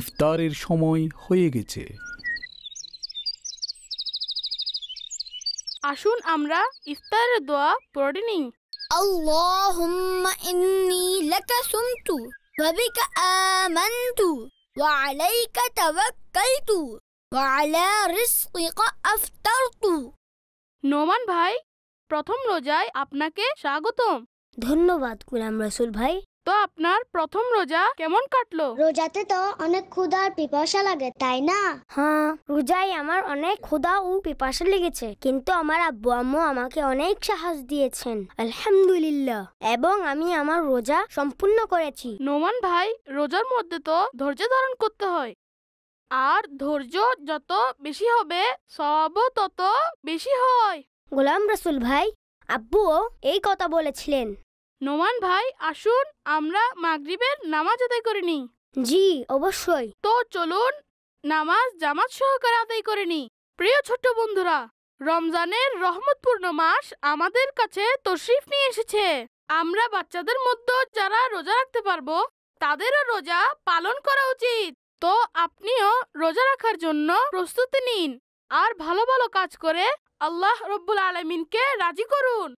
ইফতারের সময় হয়ে গেছে আসুন আমরা ইফতারের দোয়া পড়ে নিই اللهم إني لك سمت وبك آمنت وعليك ওয়া وعلى رزقك أفطرت নোমান ভাই প্রথম রোজায় আপনাকে স্বাগতম ধন্যবাদ গুলাম রসুল ভাই তো আপনার প্রথম রোজা কেমন কাটলো রোজাতে তো অনেক ক্ষুধা আর পিপাসা লাগে তাই না হ্যাঁ রোজায় আমার অনেক ক্ষুধা ও পিপাসা লেগেছে কিন্তু আমার আব্বু আম্মু আমাকে অনেক সাহস দিয়েছেন আলহামদুলিল্লাহ এবং আমি আমার রোজা সম্পূর্ণ করেছি নোমান ভাই রোজার মধ্যে তো ধৈর্য ধারণ করতে হয় আর ধৈর্য যত বেশি হবে সবও তত বেশি হয় গোলাম রসুল ভাই আব্বুও এই কথা বলেছিলেন নোমান ভাই আসুন আমরা মাগরিবের নামাজ আদায় করে নিই জি অবশ্যই তো চলুন নামাজ জামাত সহকারে আদায় করে নিই প্রিয় ছোট্ট বন্ধুরা রমজানের রহমতপূর্ণ মাস আমাদের কাছে তশরিফ নিয়ে এসেছে আমরা বাচ্চাদের মধ্যে যারা রোজা রাখতে পারবো তাদেরও রোজা পালন করা উচিত তো আপনিও রোজা রাখার জন্য প্রস্তুতি নিন আর ভালো ভালো কাজ করে আল্লাহ রব্বুল আলমিনকে রাজি করুন